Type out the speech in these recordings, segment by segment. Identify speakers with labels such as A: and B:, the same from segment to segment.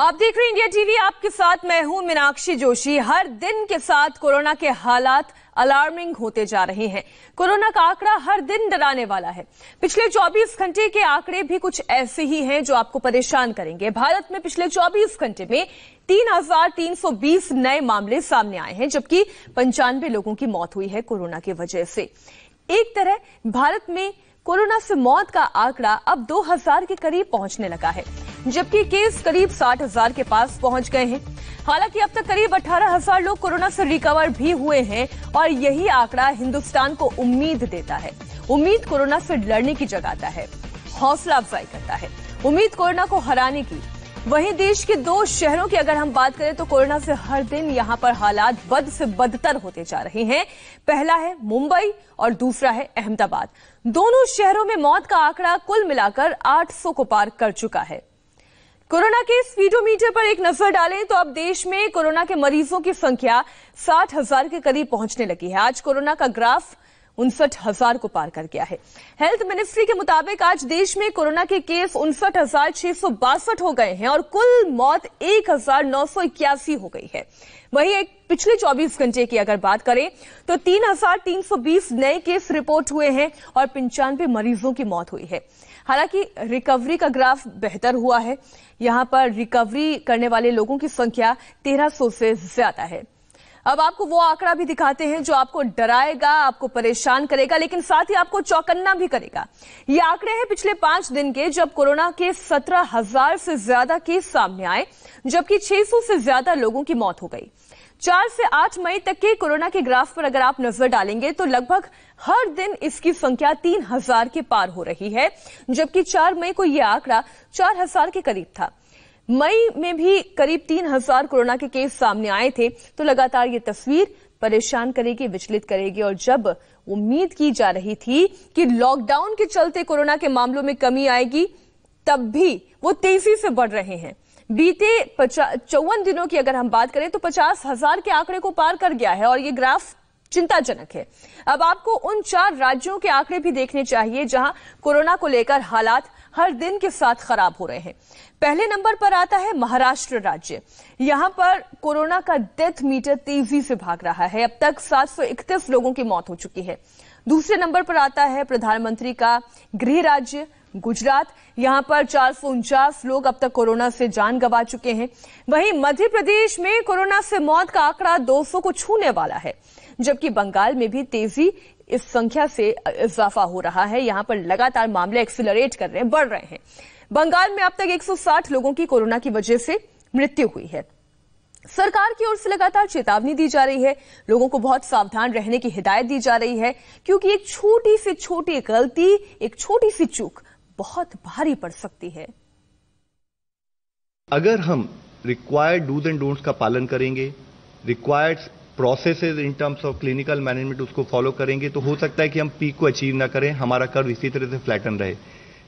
A: आप देख रहे हैं इंडिया टीवी आपके साथ मैं हूं मीनाक्षी जोशी हर दिन के साथ कोरोना के हालात अलार्मिंग होते जा रहे हैं कोरोना का आंकड़ा हर दिन डराने वाला है पिछले 24 घंटे के आंकड़े भी कुछ ऐसे ही हैं जो आपको परेशान करेंगे भारत में पिछले 24 घंटे में 3,320 नए मामले सामने आए हैं जबकि पंचानवे लोगों की मौत हुई है कोरोना की वजह से एक तरह भारत में कोरोना से मौत का आंकड़ा अब दो के करीब पहुंचने लगा है जबकि केस करीब साठ हजार के पास पहुंच गए हैं हालांकि अब तक करीब अठारह हजार लोग कोरोना से रिकवर भी हुए हैं और यही आंकड़ा हिंदुस्तान को उम्मीद देता है उम्मीद कोरोना से लड़ने की जगाता है हौसला अफजाई करता है उम्मीद कोरोना को हराने की वहीं देश के दो शहरों की अगर हम बात करें तो कोरोना से हर दिन यहां पर हालात बद से बदतर होते जा रहे हैं पहला है मुंबई और दूसरा है अहमदाबाद दोनों शहरों में मौत का आंकड़ा कुल मिलाकर 800 को पार कर चुका है कोरोना के स्पीडोमीटर पर एक नजर डालें तो अब देश में कोरोना के मरीजों की संख्या साठ हजार के करीब पहुंचने लगी है आज कोरोना का ग्राफ उनसठ हजार को पार कर गया है हेल्थ मिनिस्ट्री के मुताबिक आज देश में कोरोना के केस उनसठ हजार छह सौ बासठ हो गए हैं और कुल मौत एक हजार नौ सौ इक्यासी हो गई है वहीं एक पिछले 24 घंटे की अगर बात करें तो 3,320 नए केस रिपोर्ट हुए हैं और पंचानवे मरीजों की मौत हुई है हालांकि रिकवरी का ग्राफ बेहतर हुआ है यहां पर रिकवरी करने वाले लोगों की संख्या तेरह से ज्यादा है अब आपको वो आंकड़ा भी दिखाते हैं जो आपको डराएगा आपको परेशान करेगा लेकिन साथ ही आपको चौकन्ना भी करेगा ये आंकड़े हैं पिछले पांच दिन के जब कोरोना के सत्रह हजार से ज्यादा केस सामने आए जबकि 600 से ज्यादा लोगों की मौत हो गई चार से आठ मई तक के कोरोना के ग्राफ पर अगर आप नजर डालेंगे तो लगभग हर दिन इसकी संख्या तीन हजार के पार हो रही है जबकि चार मई को यह आंकड़ा चार हजार के करीब था मई में भी करीब तीन हजार कोरोना के केस सामने आए थे तो लगातार ये तस्वीर परेशान करेगी विचलित करेगी और जब उम्मीद की जा रही थी कि लॉकडाउन के चलते कोरोना के मामलों में कमी आएगी तब भी वो तेजी से बढ़ रहे हैं बीते चौवन दिनों की अगर हम बात करें तो पचास हजार के आंकड़े को पार कर गया है और ये ग्राफ चिंताजनक है अब आपको उन चार राज्यों के आंकड़े भी देखने चाहिए जहां कोरोना को लेकर हालात हर दिन के साथ खराब हो रहे हैं पहले नंबर पर आता है महाराष्ट्र राज्य यहां पर कोरोना का डेथ मीटर तेजी से भाग रहा है अब तक सात लोगों की मौत हो चुकी है दूसरे नंबर पर आता है प्रधानमंत्री का गृह राज्य गुजरात यहां पर चार सौ उनचास लोग अब तक कोरोना से जान गंवा चुके हैं वहीं मध्य प्रदेश में कोरोना से मौत का आंकड़ा 200 को छूने वाला है जबकि बंगाल में भी तेजी इस संख्या से इजाफा हो रहा है यहां पर लगातार मामले एक्सिलरेट कर रहे हैं बढ़ रहे हैं बंगाल में अब तक 160 लोगों की कोरोना की वजह से मृत्यु हुई है सरकार की ओर से लगातार चेतावनी दी जा रही है लोगों को बहुत सावधान रहने की हिदायत दी जा रही है क्योंकि एक छोटी सी छोटी गलती एक छोटी सी चूक बहुत भारी पड़ सकती है
B: अगर हम रिक्वायर्ड डूज एंड डोंट्स का पालन करेंगे required process in terms of clinical management उसको फॉलो करेंगे तो हो सकता है कि हम पीक को अचीव ना करें हमारा कर्व इसी तरह से फ्लैटन रहे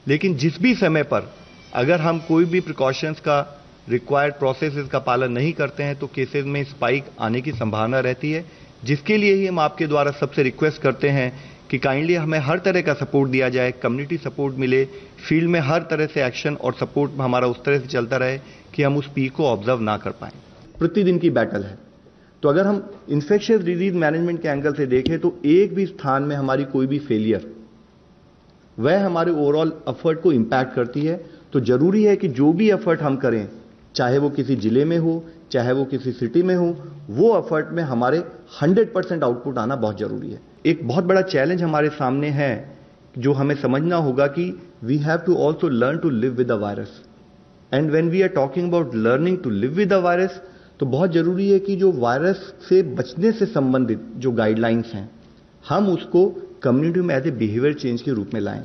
B: लेकिन जिस भी समय पर अगर हम कोई भी प्रिकॉशंस का रिक्वायर्ड प्रोसेस का पालन नहीं करते हैं तो केसेज में स्पाइक आने की संभावना रहती है जिसके लिए ही हम आपके द्वारा सबसे रिक्वेस्ट करते हैं कि काइंडली हमें हर तरह का सपोर्ट दिया जाए कम्युनिटी सपोर्ट मिले फील्ड में हर तरह से एक्शन और सपोर्ट हमारा उस तरह से चलता रहे कि हम उस पी को ऑब्जर्व ना कर पाए प्रतिदिन की बैटल है तो अगर हम इन्फेक्शियस डिजीज मैनेजमेंट के एंगल से देखें तो एक भी स्थान में हमारी कोई भी फेलियर वह हमारे ओवरऑल एफर्ट को इम्पैक्ट करती है तो जरूरी है कि जो भी एफर्ट हम करें चाहे वो किसी ज़िले में हो चाहे वो किसी सिटी में हो वो एफर्ट में हमारे 100 परसेंट आउटपुट आना बहुत ज़रूरी है एक बहुत बड़ा चैलेंज हमारे सामने है जो हमें समझना होगा कि we have to also learn to live with the virus and when we are talking about learning to live with the virus तो बहुत ज़रूरी है कि जो वायरस से बचने से संबंधित जो गाइडलाइंस हैं हम उसको कम्युनिटी में एज ए बिहेवियर चेंज के रूप में लाएं